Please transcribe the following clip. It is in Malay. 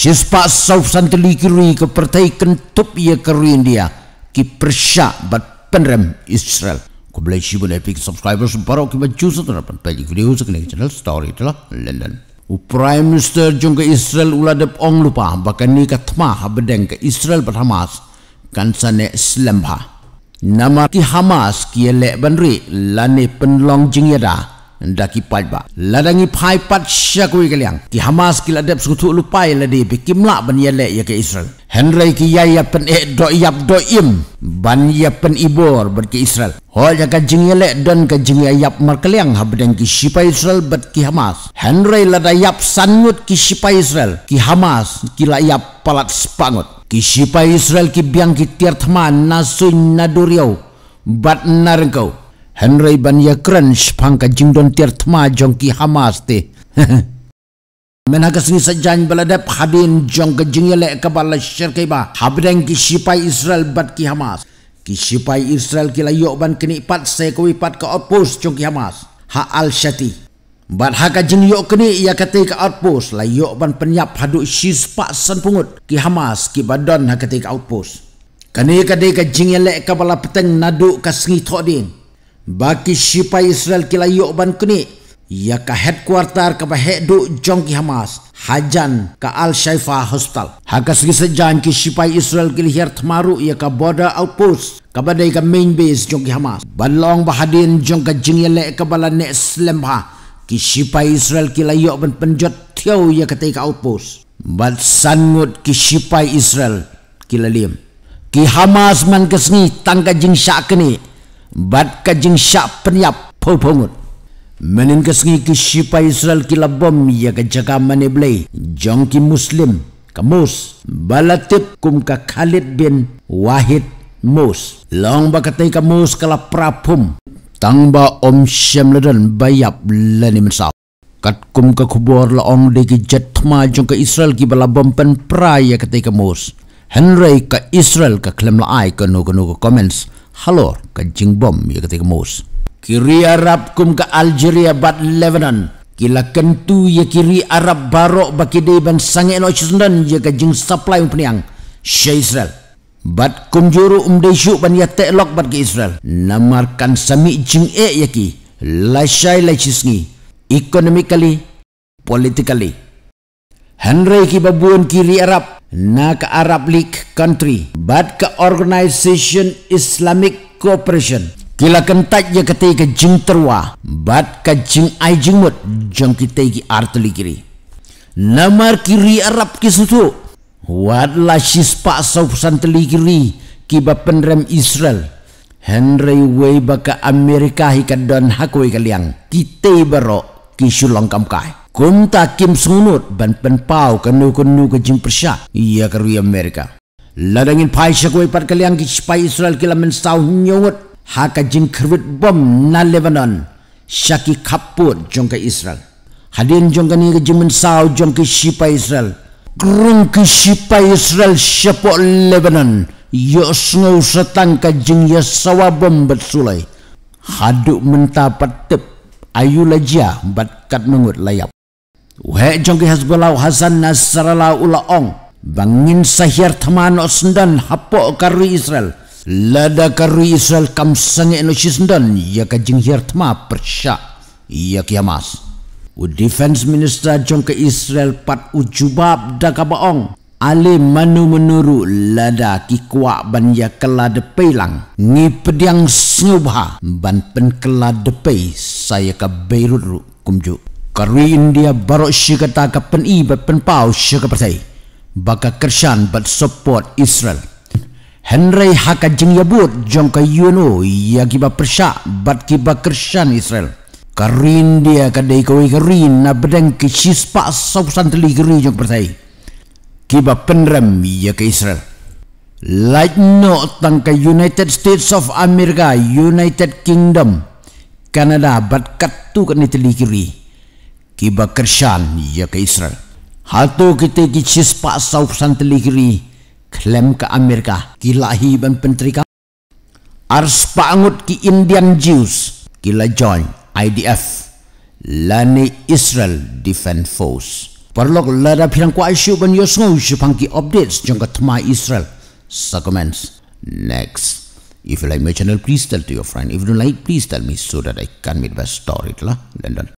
Shispa sauf santeli kiri kepertai kentup ia kerui dia, Ki persya bat penrem Israel. Ku boleh shibu pikir subscriber baru kita jual satu rapan. Pagi video sekini channel story telah London. U Prime Minister jom ke Israel ulah dep ong lupa. Bahkan ni katma habedeng ke Israel bat Hamas. Kan sana Islam ha. Nama ki Hamas kia lek benri lani penlong jingirah daki pat ba ladangi phai pat syakui kaliang ki hamas ki ladep sutu lupai ladi bikimla ban yale ya ke israel Henry ki yai ya pen e do yap do im ban ya pen ibor ber ke israel ho ja ka jing yale dan ka jing yap mar kaliang hab den ki sipai israel bet ki hamas Henry ladai yap sanut ki sipai israel ki hamas ki la yap palat spangut ki sipai israel ki biang ki tiertman nasun naduriau bat narkau Henry Banya Crunch pangka jingdon tiar tma jongki Hamas te. Men hakas ni sajan beladap habin jong ke jingya lek kebala syirkai ba. Habden ki sipai Israel bat ki Hamas. Ki sipai Israel ki layok ban kini pat sekwi pat ka outpost jong Hamas. Ha al syati. Bat haka jing yok kini ia kati ke outpost layok ban penyap haduk shis pak san pungut ki Hamas ki badon ha kati ka outpost. Kani kadai ke jing yang lek kebala peteng naduk ke sengi tok Baki sipai Israel kila yok ban kuni. Ia ke headquarter ke pahedu jongki Hamas. Hajan ke Al-Shaifa Hospital. Haka segi sejan ke sipai Israel kila hir temaru ia ke border outpost. Kabadai ke main base jongki Hamas. Balong bahadin jongka jingyele ke bala nek selempa. Ki sipai Israel kila yok ban penjot tiaw ia ke teka outpost. Bat sangut ki sipai Israel kila liam. Ki Hamas man kesni tangka jing syak kenik bat ka jing sha penyap pho phongut menin ka sngi ki shipa israel ki labom ya ka jaga mane blai jong ki muslim ka mus balatip kum ka khalid bin wahid mus long ba ka tai ka mus kala prapum tang ba om shem ladan bayap lani mensa kat kum ka khubor la ong de ki jet jong ka israel ki bala bom pen pra ka tai ka mus henry ka israel ka klem la ai ka no ka no ka comments halor kencing bom ya ketika mus. Kiri Arab kum ke Algeria bat Lebanon. Kila kentu ya kiri Arab barok baki day ban sange no chisundan ya kajing supply yang, um Syai Israel. Bat kum juru umde syuk ban ya teklok bat ke Israel. Namarkan sami jing e ya ki. La syai la chisngi. Economically, politically. Henry ki kiri Arab na ka Arab League country but ka organization Islamic cooperation kila kentak je ketai ke jing terwa bat ke jing ai jing mut jong kitai ki artli kiri namar kiri arab ki situ wat la shis pa sau santli kiri ki ba penrem israel henry way ba amerika hi don hakoi ka kita kitai baro ki sulong kai kum Kim sunut ban pan pau kanu kanu ke jim persia iya karui amerika ladangin pai sha koi par kalyang ki spai israel ki lamen sau nyongot ha ka jim khrwit bom na lebanon Syaki khapur jong ka israel hadin jong ka ni ke jim sau jong ki spai israel grung ki spai israel syapo lebanon yo snow setang ka jing ya sawabom bersulai haduk mentapat tep ayu lajia bat kat mengut layap Wahai jangki Hezbollah Hasan Nasrallah ula ong bangin sahir teman osendan hapo karu Israel lada karu Israel kam sange no sendan ya kajing hir tema persya ya kiamas. U defense minister jangki Israel pat ujubab dakaba ong ale manu menuru lada ki kikwa ban ya kela depei lang ni pediang senyubha ban pen kela depei saya ke Beirut kumjuk. Kari India baru syurga tak pen i pen pau syurga percaya. Baka kersan bat support Israel. Henry haka jeng ya buat jong ke UNO ya kiba persa bat kiba kersan Israel. Kari India kadai kawai kari na bedeng ke syispa sausan teli kari jong percaya. Kiba penrem ya ke Israel. Light note tang ke United States of America, United Kingdom, Canada bat katu kan itu telikiri kiba kersyan ya ke Israel. Hato kita ki cispa sauf santeligri klem ke Amerika kilahi ban pentrika ars pangut ki Indian Jews kila join IDF lani Israel Defense Force. Perlu lada pirang ku asyuk ban yosno syupang pangki updates jangka tema Israel. Sakomens. Next. If you like my channel, please tell to your friend. If you don't like, please tell me so that I can make the best story. Lah. Dan,